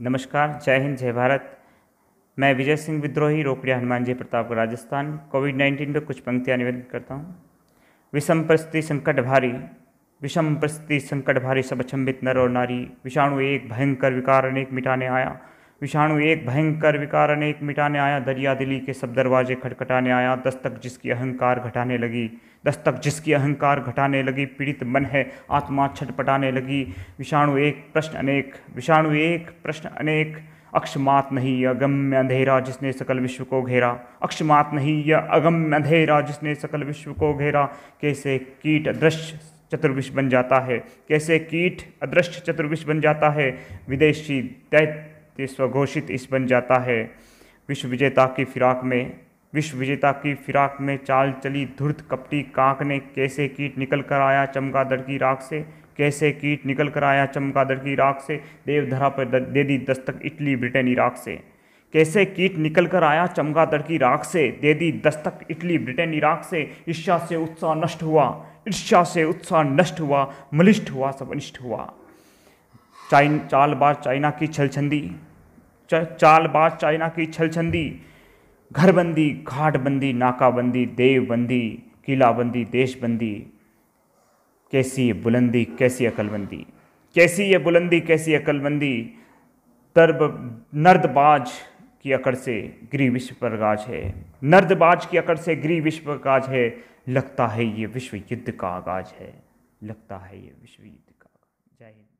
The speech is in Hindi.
नमस्कार जय हिंद जय भारत मैं विजय सिंह विद्रोही रोकड़िया हनुमान जी प्रतापगढ़ राजस्थान कोविड नाइन्टीन पर कुछ पंक्तियां निवेदन करता हूँ विषम परिस्थिति संकट भारी विषम परिस्थिति संकट भारी सब अचंबित नर और नारी विषाणु एक भयंकर विकार अनेक मिटाने आया विषाणु एक भयंकर विकार अनेक मिटाने आया दरिया दिली के सब दरवाजे खटखटाने आया दस्तक जिसकी अहंकार घटाने लगी दस्तक जिसकी अहंकार घटाने लगी पीड़ित मन है आत्मा छटपटाने लगी विषाणु एक प्रश्न अनेक विषाणु एक प्रश्न अनेक अक्षमात नहीं अगम्य अंधेरा जिसने सकल विश्व को घेरा अक्षमात नहीं यह अगम्य अंधेरा जिसने सकल विश्व को घेरा कैसे कीट अदृश्य चतुर्विश बन जाता है कैसे कीट अदृश्य चतुर्विश बन जाता है विदेशी दैत्य तो स्वघोषित इस बन जाता है विश्व विजेता की फिराक में विश्व विजेता की फिराक में चाल चली धुर्त कपटी कांक ने कैसे कीट निकल कर आया चमगादड़ की राख से कैसे कीट निकल कर आया चमगादड़ की राख से देवधरा पर दे दी दस्तक इटली ब्रिटेन इराक से कैसे कीट निकल कर आया चमगादड़ की राख से दे दी दस्तक इटली ब्रिटेन इराक से ईर्ष्या से उत्साह नष्ट हुआ ईर्ष्या से उत्साह नष्ट हुआ मलिष्ठ हुआ सब अनिष्ट हुआ चाइन चालबाज चाइना की छलछंदी चाल चालबाज चाइना की छलछंदी घरबंदी घाटबंदी नाकाबंदी देवबंदी किलाबंदी देशबंदी कैसी ये बुलंदी कैसी अकलबंदी कैसी ये बुलंदी कैसी अकलबंदी तरब नर्दबाज की अकड़ से गृह विश्व पर गाज है नर्दबाज की अकड़ से गृह विश्व पर गाज है लगता है ये विश्व युद्ध का आगाज है लगता है ये विश्व युद्ध का जय हिंद